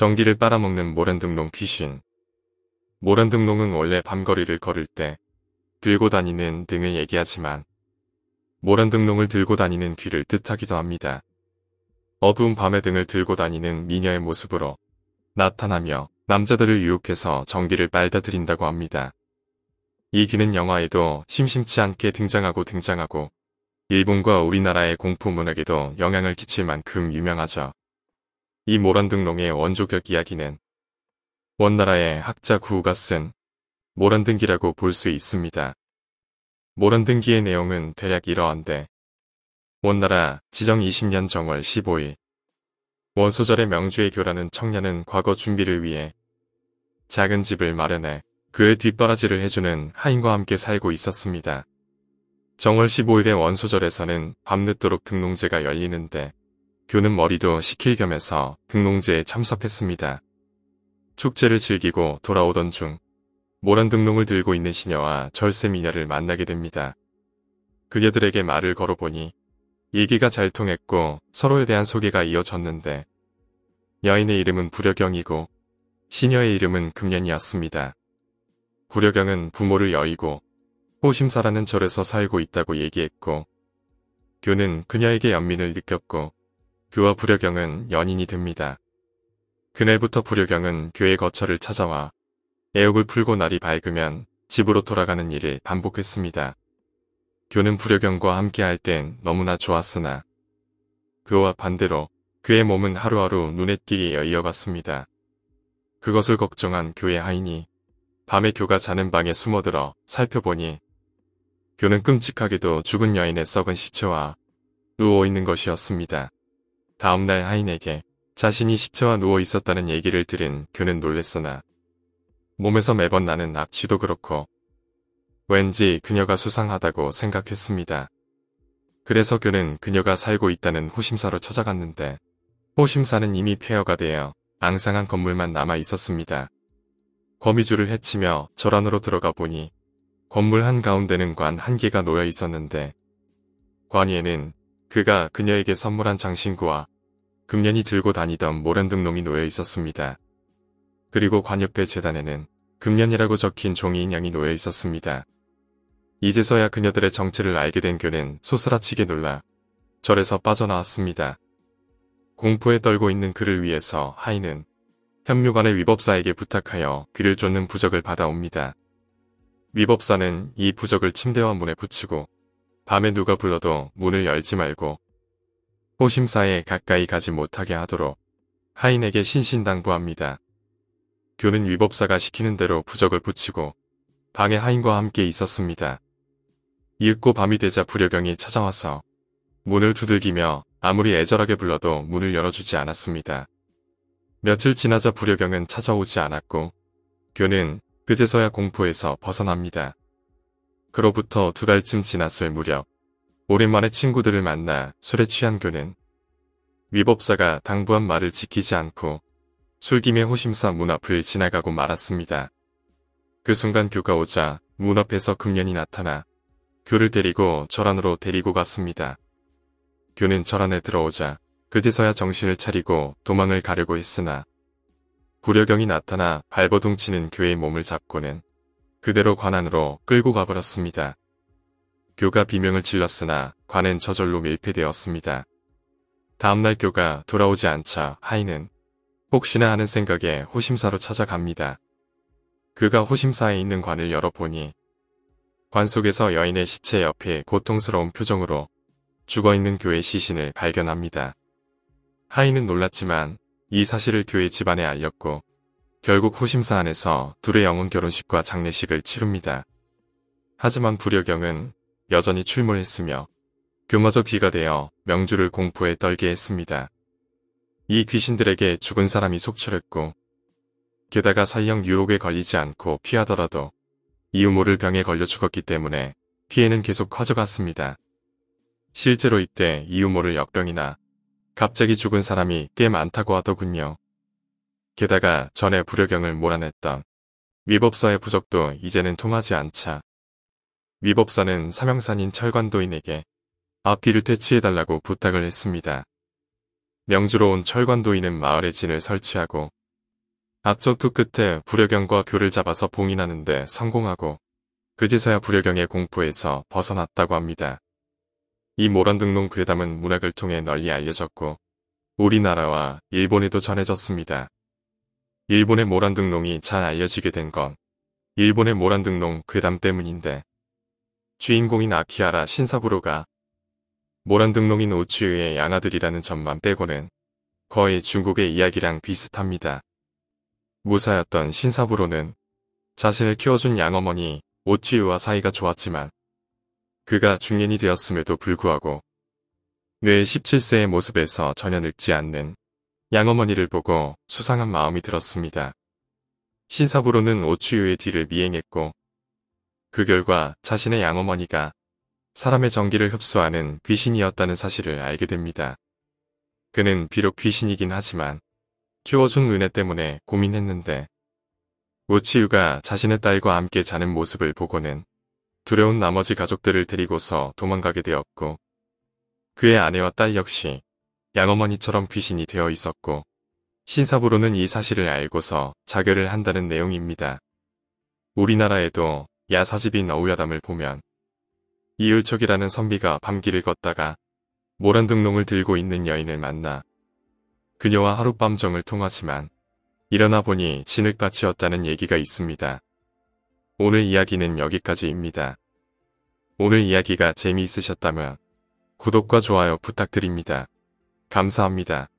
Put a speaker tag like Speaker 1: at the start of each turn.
Speaker 1: 전기를 빨아먹는 모란등록 귀신. 모란등록은 원래 밤거리를 걸을 때 들고 다니는 등을 얘기하지만 모란등록을 들고 다니는 귀를 뜻하기도 합니다. 어두운 밤에 등을 들고 다니는 미녀의 모습으로 나타나며 남자들을 유혹해서 전기를 빨다들인다고 합니다. 이 귀는 영화에도 심심치 않게 등장하고 등장하고 일본과 우리나라의 공포 문학에도 영향을 끼칠 만큼 유명하죠. 이모란등록의 원조격 이야기는 원나라의 학자 구우가 쓴 모란등기라고 볼 수 있습니다. 모란등기의 내용은 대략 이러한데 원나라 지정 20년 정월 15일 원소절의 명주의 교라는 청년은 과거 준비를 위해 작은 집을 마련해 그의 뒷바라지를 해주는 하인과 함께 살고 있었습니다. 정월 15일의 원소절에서는 밤늦도록 등농제가 열리는데 교는 머리도 식힐 겸해서 등롱제에 참석했습니다. 축제를 즐기고 돌아오던 중 모란 등롱을 들고 있는 시녀와 절세 미녀를 만나게 됩니다. 그녀들에게 말을 걸어보니 얘기가 잘 통했고 서로에 대한 소개가 이어졌는데 여인의 이름은 부려경이고 시녀의 이름은 금년이었습니다. 부려경은 부모를 여의고 호심사라는 절에서 살고 있다고 얘기했고 교는 그녀에게 연민을 느꼈고 그와 불효경은 연인이 됩니다. 그날부터 불효경은 교회 거처를 찾아와 애옥을 풀고 날이 밝으면 집으로 돌아가는 일을 반복했습니다. 교는 불효경과 함께할 땐 너무나 좋았으나 그와 반대로 그의 몸은 하루하루 눈에 띄게 이어갔습니다 그것을 걱정한 교회 하인이 밤에 교가 자는 방에 숨어들어 살펴보니 교는 끔찍하게도 죽은 여인의 썩은 시체와 누워있는 것이었습니다. 다음날 하인에게 자신이 시체와 누워 있었다는 얘기를 들은 그는 놀랬으나 몸에서 매번 나는 악취도 그렇고 왠지 그녀가 수상하다고 생각했습니다. 그래서 그는 그녀가 살고 있다는 호심사로 찾아갔는데 호심사는 이미 폐허가 되어 앙상한 건물만 남아 있었습니다. 거미줄을 헤치며 절 안으로 들어가 보니 건물 한가운데는 관 한 개가 놓여 있었는데 관 위에는 그가 그녀에게 선물한 장신구와 금년이 들고 다니던 모란등롱이 놓여 있었습니다. 그리고 관옆의 재단에는 금년이라고 적힌 종이인 양이 놓여 있었습니다. 이제서야 그녀들의 정체를 알게 된 교는 소스라치게 놀라 절에서 빠져나왔습니다. 공포에 떨고 있는 그를 위해서 하인은 현묘관의 위법사에게 부탁하여 귀를 쫓는 부적을 받아옵니다. 위법사는 이 부적을 침대와 문에 붙이고 밤에 누가 불러도 문을 열지 말고 호심사에 가까이 가지 못하게 하도록 하인에게 신신당부합니다. 교는 위법사가 시키는 대로 부적을 붙이고 방에 하인과 함께 있었습니다. 이윽고 밤이 되자 불여경이 찾아와서 문을 두들기며 아무리 애절하게 불러도 문을 열어주지 않았습니다. 며칠 지나자 불여경은 찾아오지 않았고 교는 그제서야 공포에서 벗어납니다. 그로부터 두 달쯤 지났을 무렵 오랜만에 친구들을 만나 술에 취한 교는 위법사가 당부한 말을 지키지 않고 술김에 호심사 문 앞을 지나가고 말았습니다. 그 순간 교가 오자 문 앞에서 금년이 나타나 교를 데리고 절 안으로 데리고 갔습니다. 교는 절 안에 들어오자 그제서야 정신을 차리고 도망을 가려고 했으나 불여경이 나타나 발버둥치는 교의 몸을 잡고는 그대로 관안으로 끌고 가버렸습니다. 교가 비명을 질렀으나 관은 저절로 밀폐 되었습니다. 다음날 교가 돌아오지 않자 하인은 혹시나 하는 생각에 호심사로 찾아갑니다. 그가 호심사에 있는 관을 열어보니 관 속에서 여인의 시체 옆에 고통스러운 표정으로 죽어있는 교의 시신을 발견합니다. 하인은 놀랐지만 이 사실을 교회 집안에 알렸고 결국 호심사 안에서 둘의 영혼 결혼식과 장례식을 치릅니다. 하지만 불여경은 여전히 출몰했으며 교마저 귀가 되어 명주를 공포에 떨게 했습니다. 이 귀신들에게 죽은 사람이 속출했고 게다가 살령 유혹에 걸리지 않고 피하더라도 이우 모를 병에 걸려 죽었기 때문에 피해는 계속 커져갔습니다. 실제로 이때 이우 모를 역병이나 갑자기 죽은 사람이 꽤 많다고 하더군요. 게다가 전에 불효경을 몰아냈던 위법사의 부적도 이제는 통하지 않자 위법사는 삼형산인 철관도인에게 앞길을 아, 퇴치해달라고 부탁을 했습니다. 명주로 온 철관도인은 마을에 진을 설치하고 앞쪽투 끝에 불여경과 교를 잡아서 봉인하는데 성공하고 그제서야 불여경의 공포에서 벗어났다고 합니다. 이 모란등록 괴담은 문학을 통해 널리 알려졌고 우리나라와 일본에도 전해졌습니다. 일본의 모란등록이 잘 알려지게 된 건 일본의 모란등록 괴담 때문인데 주인공인 아키아라 신사부로가 모란등록인 오치의 양아들이라는 점만 빼고는 거의 중국의 이야기랑 비슷합니다. 무사였던 신사부로는 자신을 키워준 양어머니 오치유와 사이가 좋았지만 그가 중년이 되었음에도 불구하고 뇌 17세의 모습에서 전혀 늙지 않는 양어머니를 보고 수상한 마음이 들었습니다. 신사부로는 오치유의 뒤를 미행했고 그 결과 자신의 양어머니가 사람의 전기를 흡수하는 귀신이었다는 사실을 알게 됩니다. 그는 비록 귀신이긴 하지만 키워준 은혜 때문에 고민했는데 우치유가 자신의 딸과 함께 자는 모습을 보고는 두려운 나머지 가족들을 데리고서 도망가게 되었고 그의 아내와 딸 역시 양어머니처럼 귀신이 되어 있었고 신사부로는 이 사실을 알고서 자결을 한다는 내용입니다. 우리나라에도 야사집인 어우야담을 보면 이율척이라는 선비가 밤길을 걷다가 모란등록을 들고 있는 여인을 만나 그녀와 하룻밤정을 통하지만 일어나 보니 진흙밭이었다는 얘기가 있습니다. 오늘 이야기는 여기까지입니다. 오늘 이야기가 재미있으셨다면 구독과 좋아요 부탁드립니다. 감사합니다.